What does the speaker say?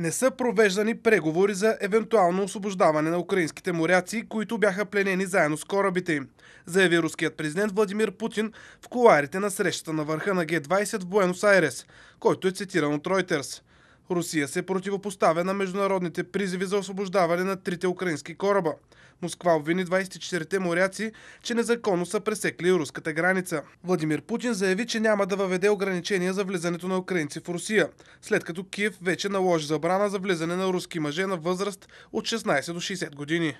не са провеждани преговори за евентуално освобождаване на украинските моряци, които бяха пленени заедно с корабите им, заяви руският президент Владимир Путин в коларите на срещата на върха на Г-20 в Буенос Айрес, който е цитиран от Ройтерс. Русия се противопоставя на международните призиви за освобождаване на трите украински кораба. Москва обвини 24-те моряци, че незаконно са пресекли руската граница. Владимир Путин заяви, че няма да въведе ограничения за влизането на украинци в Русия, след като Киев вече наложи забрана за влизане на руски мъже на възраст от 16 до 60 години.